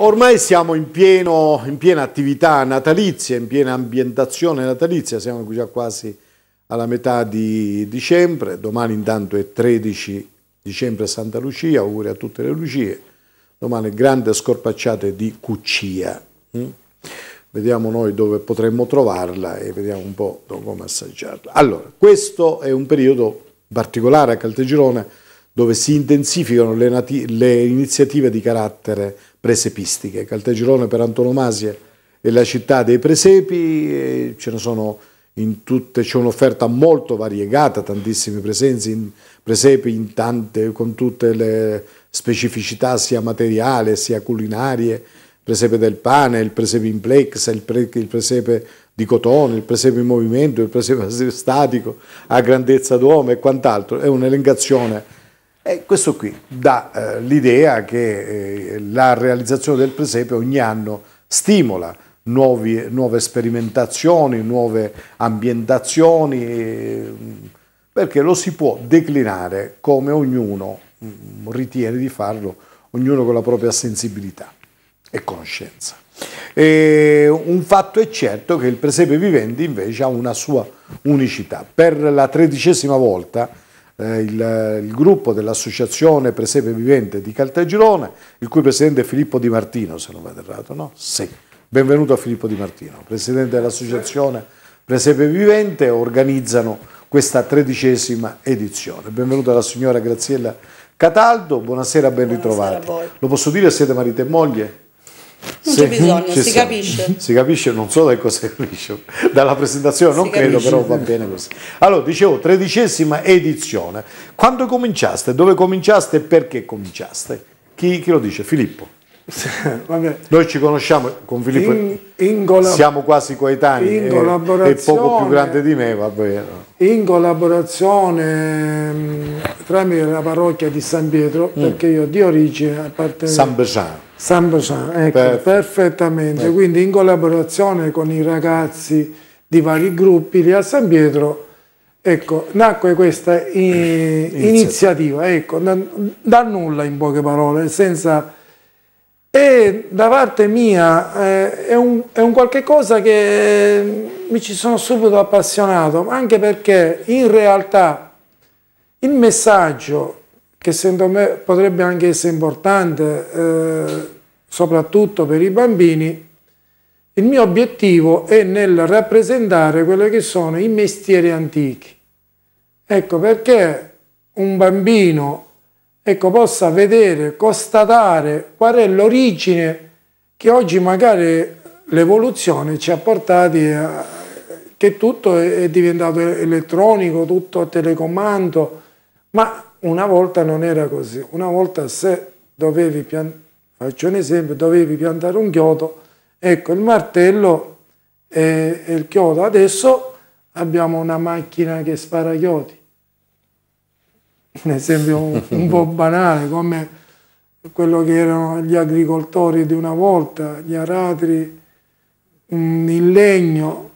Ormai siamo in, pieno, in, piena attività natalizia, in piena ambientazione natalizia, siamo già quasi alla metà di dicembre, domani intanto è 13 dicembre a Santa Lucia, auguri a tutte le Lucie, domani grande scorpacciate di Cuccia, mm? vediamo noi dove potremmo trovarla e vediamo un po' come assaggiarla. Allora, questo è un periodo particolare a Caltegirone, dove si intensificano le, le iniziative di carattere presepistiche. Caltagirone per antonomasia è la città dei presepi, e ce ne sono in tutte, c'è un'offerta molto variegata, tantissimi presenzi in presepi in tante, con tutte le specificità sia materiali sia culinarie, il presepe del pane, il presepe in plex, il, pre, il presepe di cotone, il presepe in movimento, il presepe statico a grandezza d'uomo e quant'altro, è un'elencazione e questo qui dà eh, l'idea che eh, la realizzazione del presepe ogni anno stimola nuovi, nuove sperimentazioni, nuove ambientazioni, eh, perché lo si può declinare come ognuno mh, mm, ritiene di farlo, ognuno con la propria sensibilità e conoscenza. E un fatto è certo che il presepe vivente invece ha una sua unicità. Per la tredicesima volta eh, il, il, gruppo dell'Associazione Presepe Vivente di Caltagirone, il cui presidente è Filippo Di Martino, se non vado errato, no? Sì. Benvenuto a Filippo Di Martino, presidente dell'Associazione Presepe Vivente, organizzano questa tredicesima edizione. Benvenuta la signora Graziella Cataldo, buonasera, ben ritrovati. Lo posso dire, siete marito e moglie? Non c'è bisogno, ci si siamo. capisce. Si capisce, non so da cosa capisce, dalla presentazione non si credo, capisce. però va bene così. Allora, dicevo, tredicesima edizione. Quando cominciaste? Dove cominciaste e perché cominciaste? Chi, chi lo dice? Filippo. Noi ci conosciamo con Filippo, in, in siamo quasi coetanei, eh, è, poco più grande di me, vabbè. In collaborazione ehm, tramite la parrocchia di San Pietro, mm. perché io di origine appartengo... San Besciano San Bociano, ecco, Perfetto. perfettamente. Perfetto. Quindi in collaborazione con i ragazzi di vari gruppi lì a San Pietro, ecco, nacque questa in iniziativa, ecco, da, da, nulla in poche parole, senza... E da parte mia eh, è, un, è un qualche cosa che mi ci sono subito appassionato, anche perché in realtà il messaggio che secondo me potrebbe anche essere importante, eh, soprattutto per i bambini, il mio obiettivo è nel rappresentare quelli che sono i mestieri antichi. Ecco perché un bambino ecco, possa vedere, constatare qual è l'origine che oggi magari l'evoluzione ci ha portati a che tutto è diventato elettronico, tutto a telecomando, ma una volta non era così, una volta se dovevi piantare, faccio un esempio, dovevi piantare un chiodo, ecco il martello e, il chiodo, adesso abbiamo una macchina che spara chiodi, un esempio un, un po' banale come quello che erano gli agricoltori di una volta, gli aratri mm, in legno,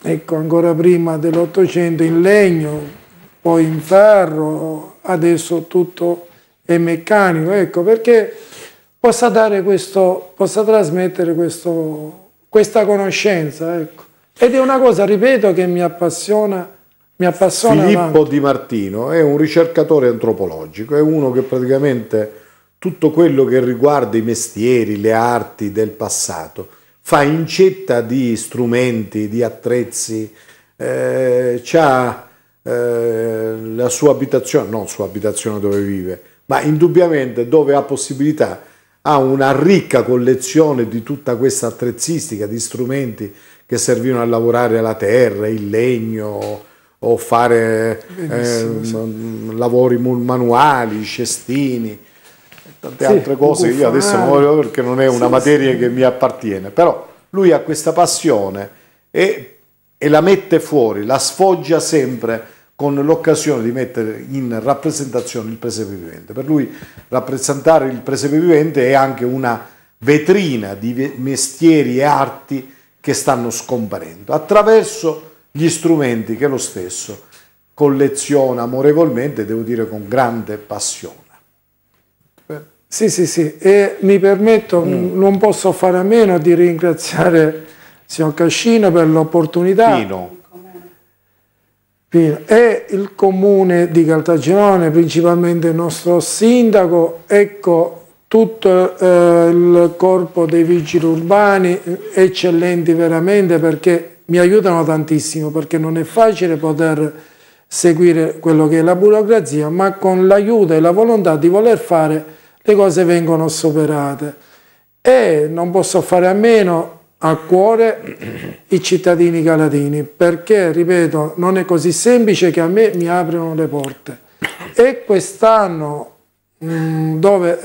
ecco ancora prima dell'Ottocento in legno, poi in ferro, adesso tutto è meccanico, ecco, perché possa, dare questo, possa trasmettere questo, questa conoscenza, ecco. Ed è una cosa, ripeto, che mi appassiona. Mi appassiona Filippo avanti. Di Martino è un ricercatore antropologico, è uno che praticamente tutto quello che riguarda i mestieri, le arti del passato, fa incetta di strumenti, di attrezzi, eh, ha eh, la sua abitazione, non sua abitazione dove vive, ma indubbiamente dove ha possibilità, ha una ricca collezione di tutta questa attrezzistica, di strumenti che servivano a lavorare la terra, il legno o fare eh, sì. lavori manuali, cestini tante sì, altre cose che io adesso non voglio perché non è una sì, materia sì. che mi appartiene, però lui ha questa passione e, e, la mette fuori, la sfoggia sempre con l'occasione di mettere in rappresentazione il presepe vivente. Per lui rappresentare il presepe vivente è anche una vetrina di mestieri e arti che stanno scomparendo attraverso gli strumenti che lo stesso colleziona amorevolmente, devo dire con grande passione. Sì, sì, sì, e mi permetto, mm. non posso fare a meno di ringraziare il signor Cascino per l'opportunità. Fino e il comune di Caltagirone, principalmente il nostro sindaco, ecco tutto eh, il corpo dei vigili urbani, eh, eccellenti veramente perché mi aiutano tantissimo, perché non è facile poter seguire quello che è la burocrazia, ma con l'aiuto e la volontà di voler fare le cose vengono superate. E non posso fare a meno a cuore i cittadini galatini, perché, ripeto, non è così semplice che a me mi aprono le porte. E quest'anno, mm, dove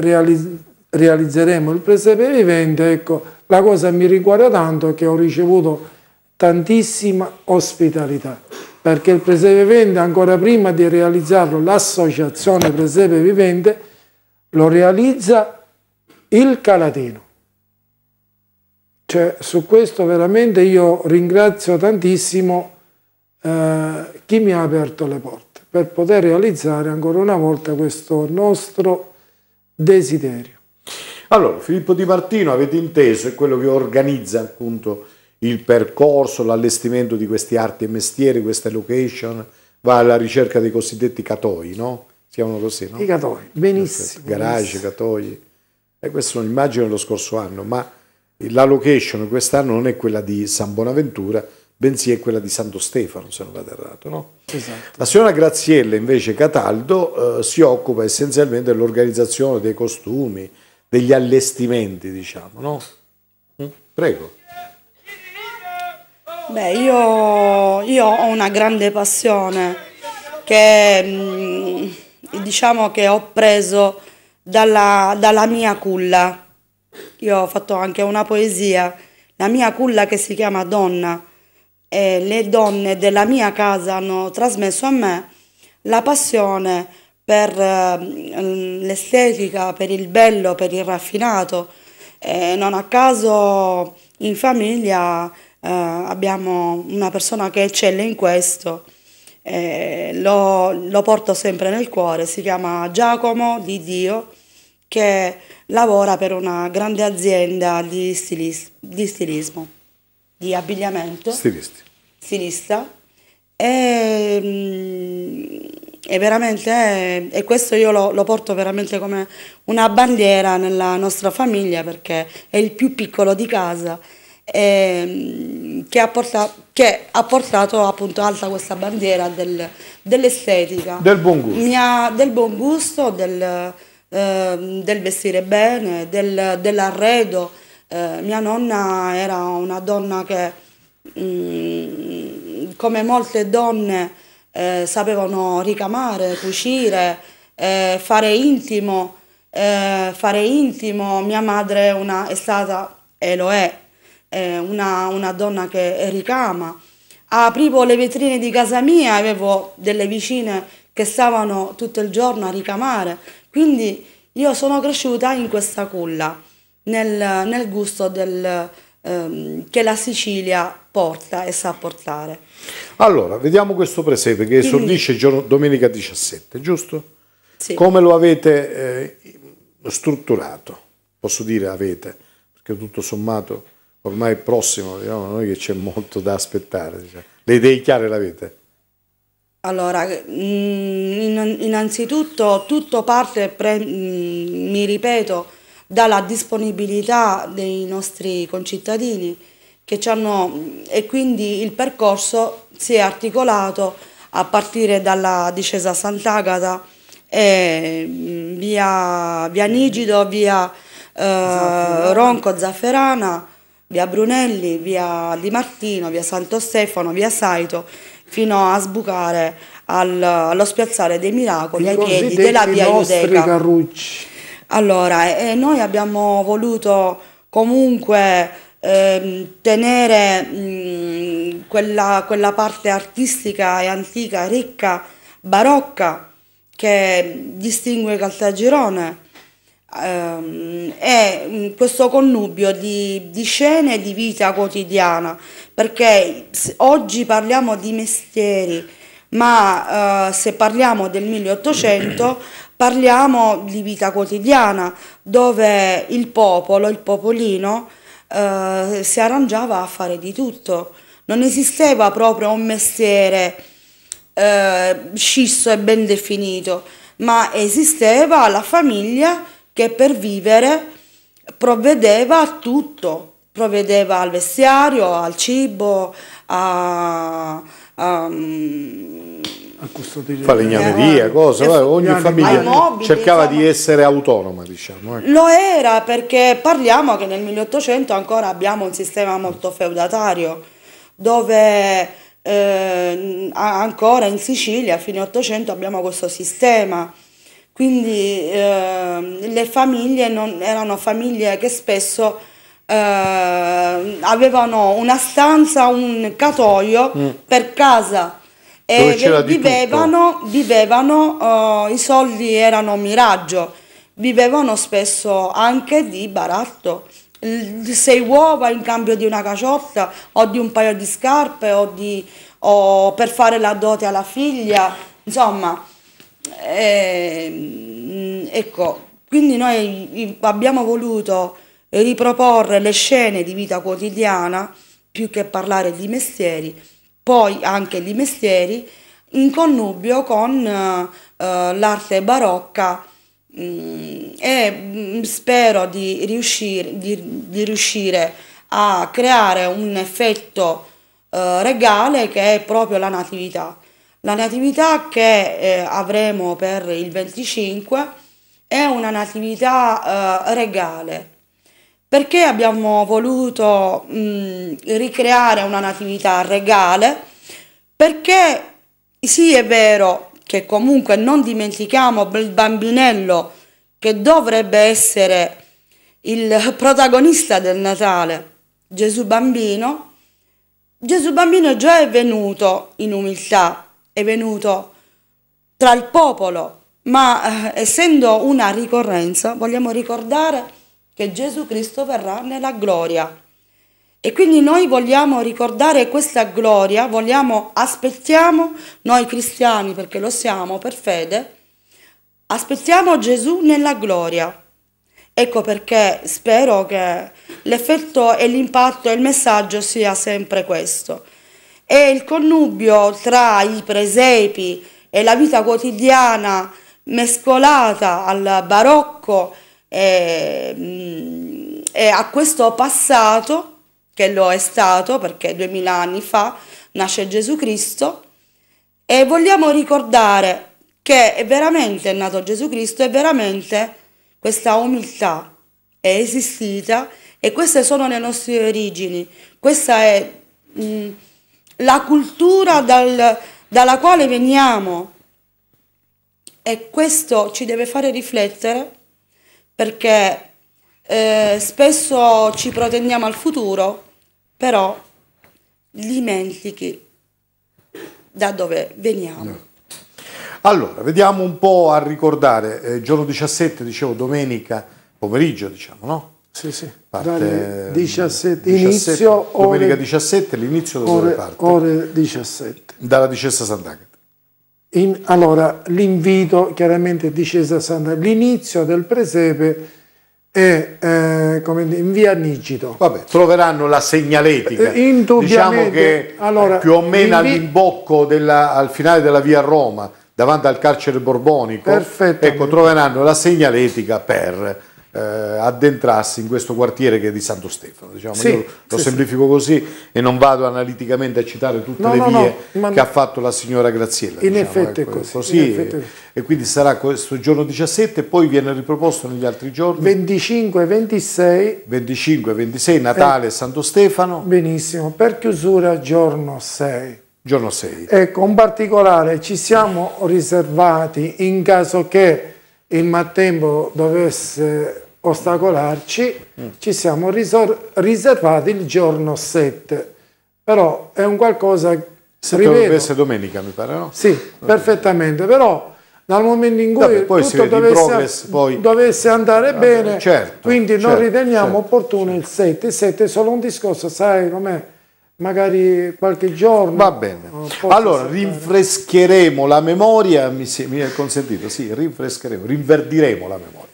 realizzeremo il presepe vivente, ecco, la cosa mi riguarda tanto è che ho ricevuto tantissima ospitalità, perché il presepe vivente, ancora prima di realizzarlo, l'associazione presepe vivente lo realizza il Calatino cioè, su questo veramente io ringrazio tantissimo eh, chi mi ha aperto le porte per poter realizzare ancora una volta questo nostro desiderio. Allora, Filippo Di Martino, avete inteso, è quello che organizza appunto il percorso, l'allestimento di questi arti e mestieri, questa location, va alla ricerca dei cosiddetti catoi, no? Si chiamano così, no? I catoi, benissimo. Garage, benissimo. catoi. E questo non immagino lo scorso anno, ma la location quest'anno non è quella di San Bonaventura, bensì è quella di Santo Stefano, se non vado errato. No? Esatto. La signora Graziella, invece Cataldo, eh, si occupa essenzialmente dell'organizzazione dei costumi, degli allestimenti, diciamo. No? Mm? Prego. Beh, io, io, ho una grande passione che mm, diciamo che ho preso dalla, dalla mia culla io ho fatto anche una poesia, la mia culla che si chiama Donna, e le donne della mia casa hanno trasmesso a me la passione per ehm, l'estetica, per il bello, per il raffinato. E non a caso in famiglia eh, abbiamo una persona che eccelle in questo, e lo, lo porto sempre nel cuore, si chiama Giacomo di Dio, che lavora per una grande azienda di, stilis- di stilismo, di abbigliamento. Stilisti. Stilista. E, e mm, veramente, eh, e questo io lo, lo, porto veramente come una bandiera nella nostra famiglia perché è il più piccolo di casa e, mm, che, ha portato, che ha portato appunto alta questa bandiera del, dell'estetica. Del buon gusto. Mia, del buon gusto, del Ehm, del vestire bene, del, dell'arredo. Eh, mia nonna era una donna che, mh, mm, come molte donne, eh, sapevano ricamare, cucire, eh, fare intimo. Eh, fare intimo, mia madre una, è stata e lo è, una, una donna che ricama aprivo le vetrine di casa mia, avevo delle vicine che stavano tutto il giorno a ricamare. Quindi io sono cresciuta in questa culla, nel, nel gusto del, ehm, che la Sicilia porta e sa portare. Allora, vediamo questo presepe che esordisce giorno, domenica 17, giusto? Sì. Come lo avete eh, strutturato? Posso dire avete, perché tutto sommato ormai è prossimo, diciamo, noi che c'è molto da aspettare. Diciamo. Le idee chiare l'avete? Allora, mm, innanzitutto tutto parte, mm, mi ripeto, dalla disponibilità dei nostri concittadini che ci hanno, e quindi il percorso si è articolato a partire dalla discesa Sant'Agata e mm, via, via Nigido, via eh, Ronco, Zafferana, via Brunelli, via Di Martino, via Santo Stefano, via Saito fino a sbucare al, allo spiazzale dei miracoli ai piedi della via Iudeca. Carrucci. Allora, eh, noi abbiamo voluto comunque eh, tenere mh, quella, quella parte artistica e antica, ricca, barocca che distingue Caltagirone Ehm, è mm, questo connubio di, di, scene di vita quotidiana, perché oggi parliamo di mestieri, ma eh, se parliamo del 1800 parliamo di vita quotidiana, dove il popolo, il popolino, eh, si arrangiava a fare di tutto. Non esisteva proprio un mestiere eh, scisso e ben definito, ma esisteva la famiglia che per vivere provvedeva a tutto, provvedeva al vestiario, al cibo, a... a mm, falegnameria, eh, cose, eh, ogni famiglia mobili, cercava diciamo, di essere autonoma, diciamo. Ecco. Lo era perché parliamo che nel 1800 ancora abbiamo un sistema molto feudatario dove eh, ancora in Sicilia a fine 800 abbiamo questo sistema quindi eh, le famiglie non, erano famiglie che spesso eh, avevano una stanza, un catoio mm. per casa e vivevano, vivevano eh, i soldi erano miraggio, vivevano spesso anche di baratto sei uova in cambio di una caciotta o di un paio di scarpe o, di, o per fare la dote alla figlia, insomma e, ehm, ecco, quindi noi abbiamo voluto riproporre le scene di vita quotidiana più che parlare di mestieri, poi anche di mestieri, in connubio con uh, l'arte barocca mm, e mm, spero di riuscire, di, di riuscire, a creare un effetto uh, regale che è proprio la natività. La natività che eh, avremo per il 25 è una natività eh, regale. Perché abbiamo voluto mh, ricreare una natività regale? Perché sì è vero che comunque non dimentichiamo il bambinello che dovrebbe essere il protagonista del Natale, Gesù bambino. Gesù bambino già è venuto in umiltà, è venuto tra il popolo, ma eh, essendo una ricorrenza vogliamo ricordare che Gesù Cristo verrà nella gloria. E quindi noi vogliamo ricordare questa gloria, vogliamo, aspettiamo noi cristiani, perché lo siamo per fede, aspettiamo Gesù nella gloria. Ecco perché spero che l'effetto e l'impatto e il messaggio sia sempre questo e il connubio tra i presepi e la vita quotidiana mescolata al barocco e, mm, e a questo passato che lo è stato perché duemila anni fa nasce Gesù Cristo e vogliamo ricordare che è veramente nato Gesù Cristo e veramente questa umiltà è esistita e queste sono le nostre origini, questa è mh, mm, la cultura dal, dalla quale veniamo. E questo ci deve fare riflettere perché eh, spesso ci protendiamo al futuro, però dimentichi da dove veniamo. No. Allora, vediamo un po' a ricordare, eh, giorno 17, dicevo domenica pomeriggio, diciamo, no? Sì, sì. Parte 17, inizio domenica ore, 17, l'inizio da ore, parte? Ore 17. Dalla discesa Sant'Agata. In, allora, l'invito chiaramente è discesa Sant'Agata. L'inizio del presepe è eh, come, in via Nigito. Vabbè, troveranno la segnaletica. Eh, diciamo che allora, più o meno all'imbocco, al finale della via Roma, davanti al carcere borbonico, ecco, troveranno la segnaletica per eh, addentrassi in questo quartiere che è di Santo Stefano. Diciamo. Sì, Io lo sì, semplifico sì. così e non vado analiticamente a citare tutte no, le vie no, che ha fatto la signora Graziella. In diciamo, effetti ecco, è così. così effetti... E, e, quindi sarà questo giorno 17 e poi viene riproposto negli altri giorni. 25 26. 25 26 Natale e eh. Santo Stefano. Benissimo, per chiusura giorno 6. Giorno 6. Ecco, un particolare, ci siamo riservati in caso che il mattempo dovesse ostacolarci, mm. ci siamo riservati il giorno 7, però è un qualcosa che... Dovrebbe essere domenica, mi pare, no? Sì, no. perfettamente, però dal momento in cui poi tutto dovesse, progress, poi... dovesse, andare bene, certo, quindi certo, noi riteniamo certo, opportuno certo. il 7, il 7 è solo un discorso, sai com'è? magari qualche giorno. Va bene. Oh, allora, rinfrescheremo la memoria, mi, mi è consentito, sì, rinfrescheremo, rinverdiremo la memoria.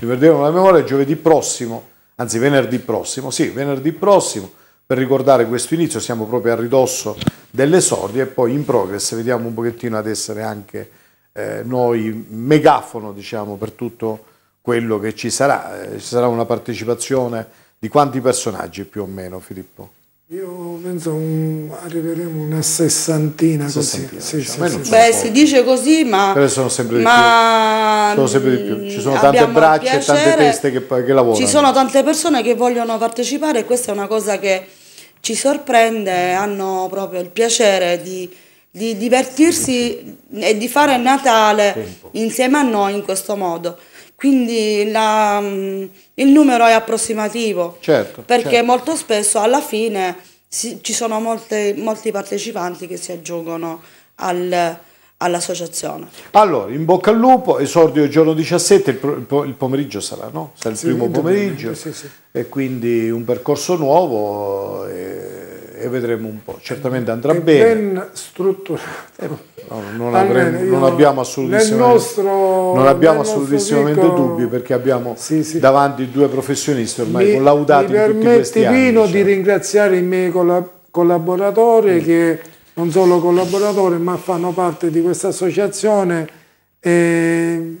Riverdemo la memoria giovedì prossimo, anzi venerdì prossimo, sì, venerdì prossimo, per ricordare questo inizio, siamo proprio a ridosso delle dell'esordio e poi in progress vediamo un pochettino ad essere anche eh, noi megafono, diciamo, per tutto quello che ci sarà. Eh, ci sarà una partecipazione di quanti personaggi più o meno, Filippo? Io penso un, arriveremo a una sessantina, sessantina così. Diciamo. Sì, sì, sì. Beh, si dice così, ma... Però sono sempre di ma... più. Sono sempre di più. Ci sono tante braccia e tante teste che, che, lavorano. Ci sono tante persone che vogliono partecipare e questa è una cosa che ci sorprende. Hanno proprio il piacere di, di divertirsi e di fare Natale Tempo. insieme a noi in questo modo. Quindi la, mm, il numero è approssimativo, certo, perché certo. molto spesso alla fine si, ci sono molte, molti partecipanti che si aggiungono al, all'associazione. Allora, in bocca al lupo, esordio il giorno 17, il, il pomeriggio sarà, no? Sarà il sì, primo pomeriggio, sì, sì. e quindi un percorso nuovo e, e vedremo un po'. Certamente andrà è bene. ben strutturato. No, non, avremmo, non, abbiamo assolutissimamente, nostro, non abbiamo assolutissimamente piccolo, dubbi perché abbiamo sì, sì. davanti due professionisti ormai mi, collaudati mi in tutti questi anni. Pino diciamo. di ringraziare i miei collaboratori mm. che non solo collaboratori ma fanno parte di questa associazione e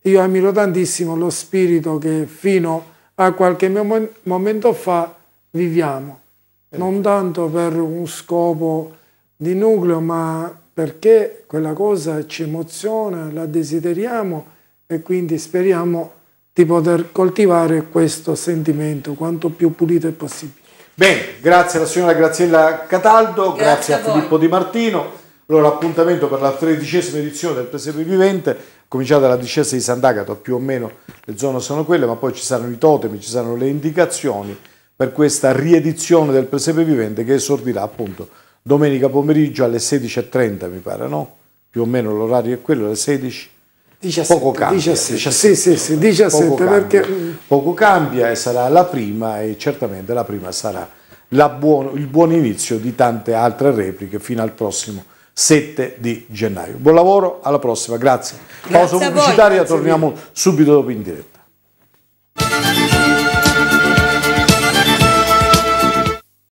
io ammiro tantissimo lo spirito che fino a qualche momento fa viviamo, eh. non tanto per un scopo di nucleo, ma perché quella cosa ci emoziona, la desideriamo e quindi speriamo di poter coltivare questo sentimento quanto più pulito è possibile. Bene, grazie alla signora Graziella Cataldo, grazie, grazie a, a Filippo Di Martino. Allora appuntamento per la tredicesima edizione del Presepe Vivente, cominciata dalla discesa di Sant'Agato, più o meno le zone sono quelle, ma poi ci saranno i totemi, ci saranno le indicazioni per questa riedizione del Presepe Vivente che esordirà appunto domenica pomeriggio alle 16.30 mi pare, no? Più o meno l'orario è quello, alle 16. 17, poco cambia, 17, 17, sì, sì, 17 poco, perché... cambia, poco cambia e sarà la prima e certamente la prima sarà la buono, il buon inizio di tante altre repliche fino al prossimo 7 di gennaio. Buon lavoro, alla prossima, grazie. grazie Pausa pubblicitaria, torniamo subito dopo in diretta.